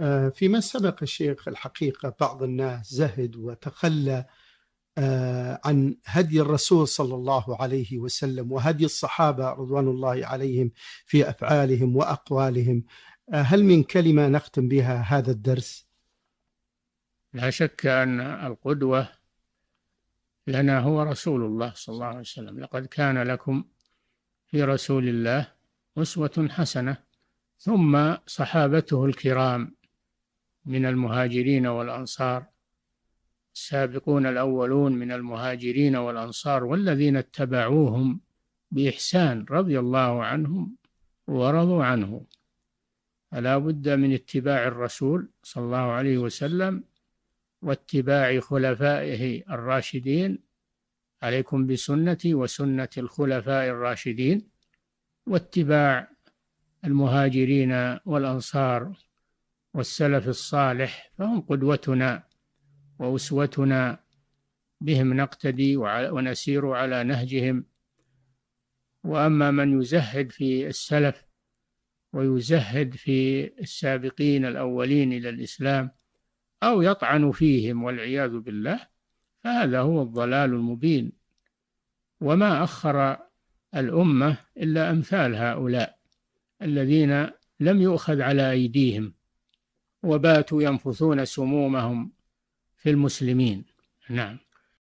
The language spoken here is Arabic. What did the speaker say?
آه، فيما سبق الشيخ الحقيقة بعض الناس زهد وتخلى آه، عن هدي الرسول صلى الله عليه وسلم وهدي الصحابة رضوان الله عليهم في أفعالهم وأقوالهم آه، هل من كلمة نختم بها هذا الدرس؟ لا شك أن القدوة لنا هو رسول الله صلى الله عليه وسلم لقد كان لكم في رسول الله أسوة حسنة ثم صحابته الكرام من المهاجرين والأنصار السابقون الأولون من المهاجرين والأنصار والذين اتبعوهم بإحسان رضي الله عنهم ورضوا عنه فلا بد من اتباع الرسول صلى الله عليه وسلم واتباع خلفائه الراشدين عليكم بسنتي وسنة الخلفاء الراشدين واتباع المهاجرين والأنصار والسلف الصالح فهم قدوتنا وأسوتنا بهم نقتدي ونسير على نهجهم وأما من يزهد في السلف ويزهد في السابقين الأولين إلى الإسلام أو يطعن فيهم والعياذ بالله فهذا هو الضلال المبين وما أخر الأمة إلا أمثال هؤلاء الذين لم يؤخذ على أيديهم وباتوا ينفثون سمومهم في المسلمين نعم